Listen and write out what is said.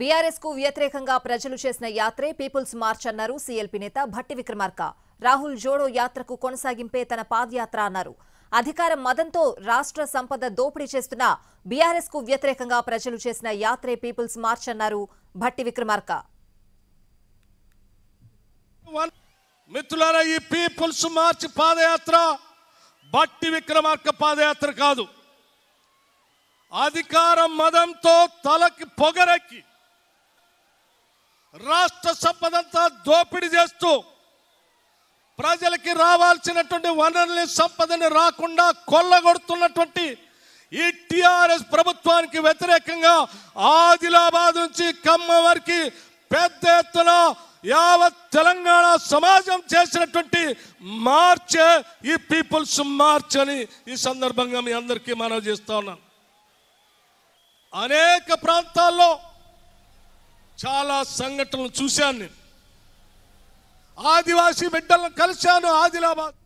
BRS కు వ్యతిరేకంగా ప్రజలు చేసిన యాత్రే పీపుల్స్ మార్చ్ అన్నారు సీఎల్పీ నేత భట్టి విక్రమార్క రాహుల్ జోడో యాత్రకు కొనసాగింపే తన పాదయాత్ర అన్నారు అధికార మదంతో రాష్ట్ర సంపద దోపిడీ చేస్తున్న బీఆర్ఎస్ కు వ్యతిరేకంగా ప్రజలు చేసిన యాత్రే పీపుల్స్ మార్చ్ అన్నారు భట్టి విక్రమార్క మిత్రులారా ఈ పీపుల్స్ మార్చ్ పాదయాత్ర భట్టి విక్రమార్క పాదయాత్ర కాదు అధికార మదంతో తలకి పొగరెక్కి రాష్ట్ర సంపదంతా దోపిడీ చేస్తూ ప్రజలకి రావాల్సినటువంటి వనరుల సంపదని రాకుండా కొల్లగొడుతున్నటువంటి ఈ టిఆర్ఎస్ ప్రభుత్వానికి వ్యతిరేకంగా ఆదిలాబాద్ నుంచి ఖమ్మం వరకు పెద్ద ఎత్తున యావత్ తెలంగాణ సమాజం చేసినటువంటి మార్చే ఈ పీపుల్స్ మార్చ్ అని ఈ సందర్భంగా మీ అందరికీ మనవి చేస్తా ఉన్నాను అనేక ప్రాంతాల్లో చాలా సంఘటనలు చూశాను నేను ఆదివాసీ బిడ్డలను కలిశాను ఆదిలాబాద్